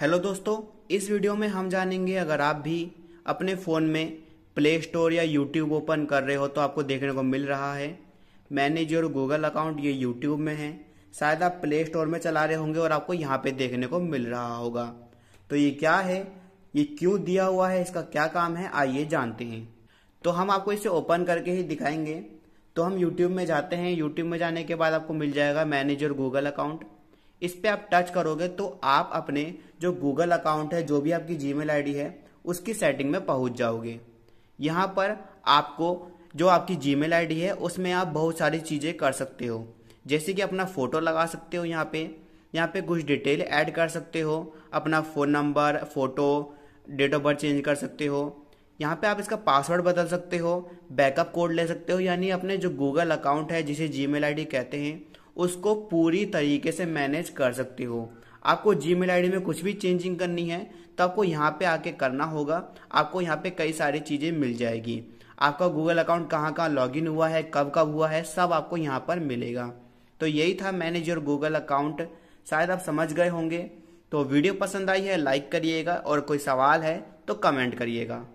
hello दोस्तों इस video में हम जानेंगे अगर आप भी अपने फ़ोन में प्ले स्टोर या यूट्यूब ओपन कर रहे हो तो आपको देखने को मिल रहा है मैनेजर गूगल अकाउंट ये यूट्यूब में है शायद आप प्ले स्टोर में चला रहे होंगे और आपको यहाँ पे देखने को मिल रहा होगा तो ये क्या है ये क्यों दिया हुआ है इसका क्या काम है आइए जानते हैं तो हम आपको इसे ओपन करके ही दिखाएंगे तो हम यूट्यूब में जाते हैं यूट्यूब में जाने के बाद आपको मिल जाएगा मैनेजर गूगल अकाउंट इस पर आप टच करोगे तो आप अपने जो गूगल अकाउंट है जो भी आपकी जी मेल है उसकी सेटिंग में पहुंच जाओगे यहाँ पर आपको जो आपकी जी मेल है उसमें आप बहुत सारी चीज़ें कर सकते हो जैसे कि अपना फ़ोटो लगा सकते हो यहाँ पे यहाँ पे कुछ डिटेल ऐड कर सकते हो अपना phone number photo date of birth change कर सकते हो यहाँ पे आप इसका पासवर्ड बदल सकते हो बैकअप कोड ले सकते हो यानी अपने जो गूगल अकाउंट है जिसे जी मेल कहते हैं उसको पूरी तरीके से मैनेज कर सकते हो आपको जी मेल में कुछ भी चेंजिंग करनी है तो आपको यहाँ पे आके करना होगा आपको यहाँ पे कई सारी चीज़ें मिल जाएगी आपका गूगल अकाउंट कहाँ कहाँ लॉगिन हुआ है कब कब हुआ है सब आपको यहाँ पर मिलेगा तो यही था मैनेज योर गूगल अकाउंट शायद आप समझ गए होंगे तो वीडियो पसंद आई है लाइक करिएगा और कोई सवाल है तो कमेंट करिएगा